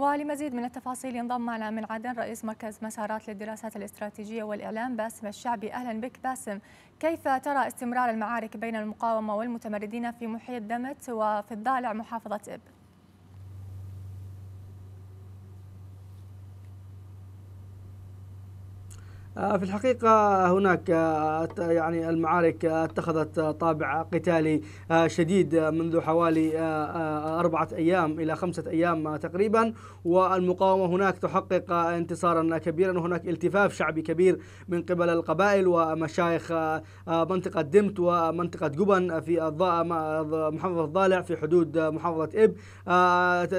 ولمزيد من التفاصيل ينضم معنا من عدن رئيس مركز مسارات للدراسات الاستراتيجية والإعلام باسم الشعبي أهلا بك باسم كيف ترى استمرار المعارك بين المقاومة والمتمردين في محيط دمت وفي الضالع محافظة إب؟ آه، في الحقيقة هناك آه، يعني المعارك آه، اتخذت طابع قتالي شديد منذ حوالي أربعة أيام إلى خمسة أيام تقريبا والمقاومة هناك تحقق انتصارا كبيرا وهناك التفاف شعبي كبير من قبل القبائل ومشايخ منطقة دمت ومنطقة جبن في محافظة الضالع في حدود محافظة إب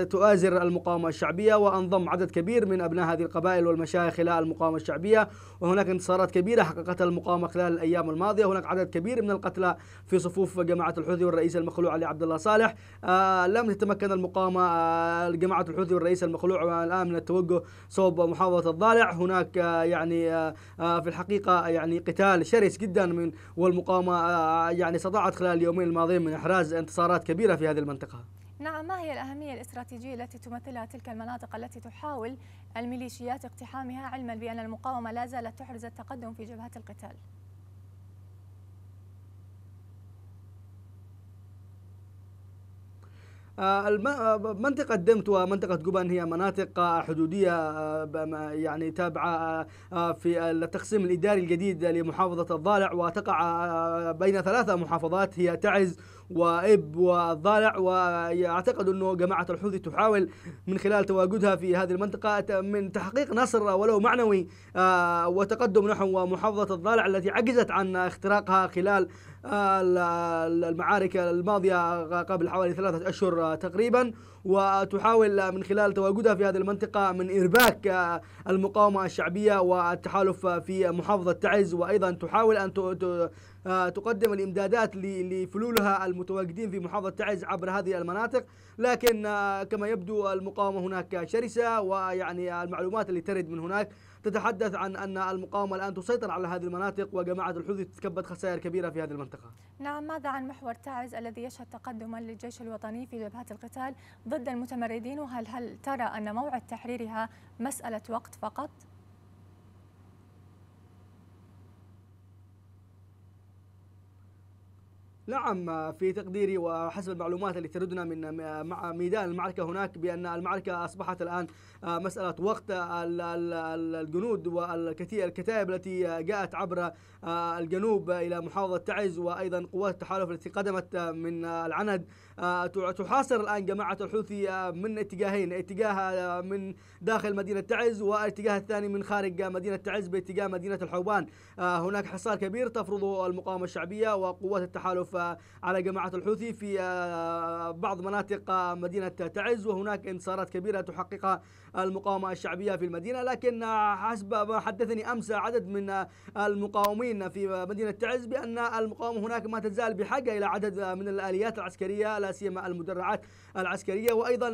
تؤازر المقاومة الشعبية وأنضم عدد كبير من أبناء هذه القبائل والمشايخ إلى المقاومة الشعبية هناك انتصارات كبيرة حققتها المقاومة خلال الأيام الماضية هناك عدد كبير من القتلى في صفوف جماعة الحوثي والرئيس المخلوع علي عبد الله صالح آه لم تتمكن المقاومة آه جماعة الحوثي والرئيس المخلوع آه، الآن من التوجه صوب محافظة الضالع هناك آه يعني آه, آه، في الحقيقة آه، يعني قتال شرس جدا من والمقاومة آه يعني استطاعت خلال اليومين الماضيين من إحراز انتصارات كبيرة في هذه المنطقة نعم ما هي الأهمية الاستراتيجية التي تمثلها تلك المناطق التي تحاول الميليشيات اقتحامها علما بأن المقاومة لا زالت تحرز التقدم في جبهة القتال؟ آه، آه، منطقة دمت ومنطقة جوبان هي مناطق حدودية آه، يعني تابعة في التقسيم الإداري الجديد لمحافظة الضالع وتقع بين ثلاثة محافظات هي تعز وإب وضالع ويعتقد أنه جماعة الحوثي تحاول من خلال تواجدها في هذه المنطقة من تحقيق نصر ولو معنوي آه، وتقدم نحو محافظة الضالع التي عجزت عن اختراقها خلال آه، المعارك الماضية قبل حوالي ثلاثة أشهر تقريبا وتحاول من خلال تواجدها في هذه المنطقة من إرباك آه، المقاومة الشعبية والتحالف في محافظة تعز وأيضا تحاول أن تقدم الإمدادات لفلولها متواجدين في محافظة تعز عبر هذه المناطق لكن آه، كما يبدو المقاومة هناك شرسة ويعني المعلومات اللي ترد من هناك تتحدث عن أن المقاومة الآن تسيطر على هذه المناطق وجماعة الحوثي تتكبد خسائر كبيرة في هذه المنطقة نعم ماذا عن محور تعز الذي يشهد تقدما للجيش الوطني في جبهات القتال ضد المتمردين وهل هل ترى أن موعد تحريرها مسألة وقت فقط؟ نعم آه، في تقديري وحسب المعلومات اللي تردنا من آه، ميدان المعركة هناك بأن المعركة أصبحت الآن آه، مسألة وقت الجنود والكتائب التي جاءت عبر الجنوب إلى محافظة تعز وأيضا قوات التحالف التي قدمت من العند تحاصر الآن جماعة الحوثي من اتجاهين اتجاه من داخل مدينة تعز والاتجاه الثاني من خارج مدينة تعز باتجاه مدينة الحوبان هناك حصار كبير تفرضه المقاومة الشعبية وقوات التحالف تتعرف على جماعة الحوثي في آه، بعض مناطق آه، مدينة تعز وهناك انتصارات كبيرة تحققها المقاومة الشعبية في المدينة لكن آه، حسب ما حدثني أمس عدد من المقاومين في مدينة تعز بأن المقاومة هناك ما تزال بحاجة إلى عدد من الآليات العسكرية لا سيما المدرعات العسكرية وأيضا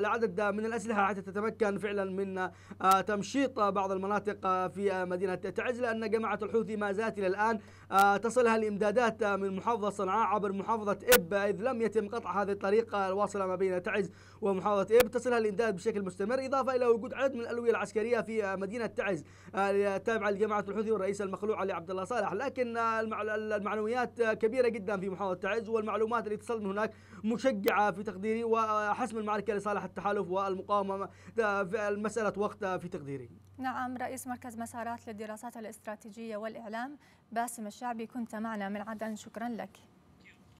لعدد من الأسلحة حتى تتمكن فعلا من تمشيط بعض المناطق في مدينة تعز لأن جماعة الحوثي ما زالت إلى الآن تصلها الإمدادات من محافظة صنعاء عبر محافظة إب إذ لم يتم قطع هذه الطريقة الواصلة ما بين تعز ومحافظة إب تصلها الإمداد بشكل مستمر إضافة إلى وجود عدد من الألوية العسكرية في مدينة تعز التابعة آه، لجماعة الحوثي والرئيس المخلوع علي عبد الله صالح لكن آه، المعنويات آه، كبيرة جدا في محافظة تعز والمعلومات اللي تصل من هناك مشجعة في تقديري وحسم المعركة لصالح التحالف والمقاومة المسألة وقت في تقديري نعم رئيس مركز مسارات للدراسات الاستراتيجية والإعلام باسم الشعبي كنت معنا من عدن شكرا شكرا لك